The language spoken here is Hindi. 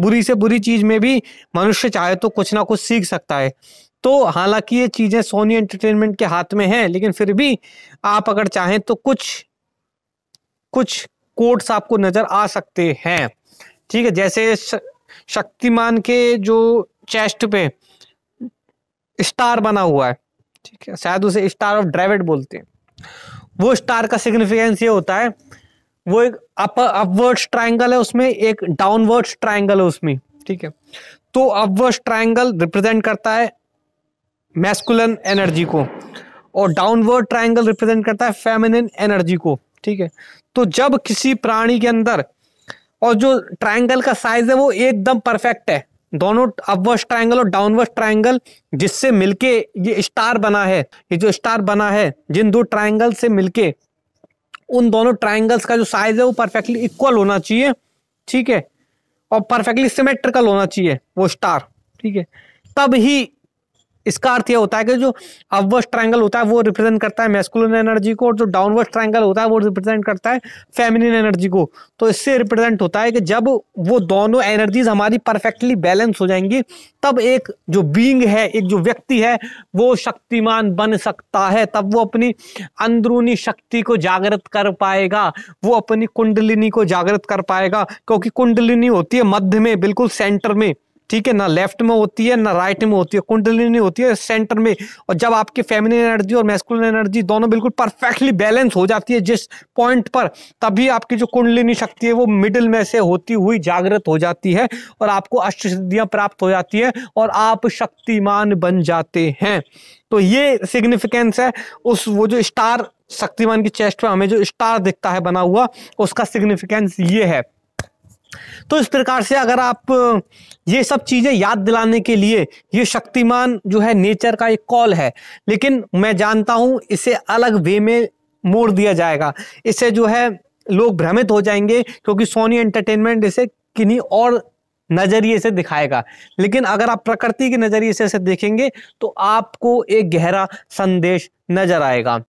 बुरी से बुरी चीज में भी मनुष्य चाहे तो कुछ ना कुछ सीख सकता है तो हालांकि ये चीजें सोनी एंटरटेनमेंट के हाथ में हैं लेकिन फिर भी आप अगर चाहें तो कुछ कुछ कोट्स आपको नजर आ सकते हैं ठीक है जैसे शक्तिमान के जो चेस्ट पे स्टार बना हुआ है ठीक है शायद उसे स्टार ऑफ ड्रेविड बोलते हैं वो स्टार का सिग्निफिकेंस ये होता है वो एक अपर अपवर्ड्स ट्राइंगल है उसमें एक डाउनवर्ड्स ट्राइंगल है उसमें ठीक है तो अपवर्ड्स ट्राइंगल रिप्रेजेंट करता है मैस्कुलन एनर्जी को और डाउनवर्ड ट्राइंगल रिप्रेजेंट करता है फेमिनिन एनर्जी को ठीक है तो जब किसी प्राणी के अंदर और जो ट्राइंगल का साइज है वो एकदम परफेक्ट है दोनों अपवर्स ट्राइंगल और डाउनवर्स ट्राइंगल जिससे मिलके ये स्टार बना है ये जो स्टार बना है जिन दो ट्राइंगल से मिलके उन दोनों ट्राइंगल्स का जो साइज है वो परफेक्टली इक्वल होना चाहिए ठीक है और परफेक्टली सिमेट्रिकल होना चाहिए वो स्टार ठीक है तब ही इसका अर्थ यह होता है कि जो अपवर्स ट्राइंगल होता है वो रिप्रेजेंट करता है मैस्कुलिन एनर्जी को और जो डाउनवर्स ट्राइंगल होता है वो रिप्रेजेंट करता है फेमिनिन एनर्जी को तो इससे रिप्रेजेंट होता है कि जब वो दोनों एनर्जीज हमारी परफेक्टली बैलेंस हो जाएंगी तब एक जो बींग है एक जो व्यक्ति है वो शक्तिमान बन सकता है तब वो अपनी अंदरूनी शक्ति को जागृत कर पाएगा वो अपनी कुंडलिनी को जागृत कर पाएगा क्योंकि कुंडलिनी होती है मध्य में बिल्कुल सेंटर में ठीक है ना लेफ्ट में होती है ना राइट में होती है नहीं होती है सेंटर में और जब आपकी फेमिनिन एनर्जी और मेस्कुलर एनर्जी दोनों बिल्कुल परफेक्टली बैलेंस हो जाती है जिस पॉइंट पर तभी आपकी जो कुंडलिनी शक्ति है वो मिडिल में से होती हुई जागृत हो जाती है और आपको अष्ट सिद्धियां प्राप्त हो जाती है और आप शक्तिमान बन जाते हैं तो ये सिग्निफिकेंस है उस वो जो स्टार शक्तिमान की चेस्ट में हमें जो स्टार दिखता है बना हुआ उसका सिग्निफिकेंस ये है तो इस प्रकार से अगर आप ये सब चीज़ें याद दिलाने के लिए ये शक्तिमान जो है नेचर का एक कॉल है लेकिन मैं जानता हूँ इसे अलग वे में मोड़ दिया जाएगा इसे जो है लोग भ्रमित हो जाएंगे क्योंकि सोनी एंटरटेनमेंट इसे किन्हीं और नज़रिए से दिखाएगा लेकिन अगर आप प्रकृति के नज़रिए से इसे देखेंगे तो आपको एक गहरा संदेश नजर आएगा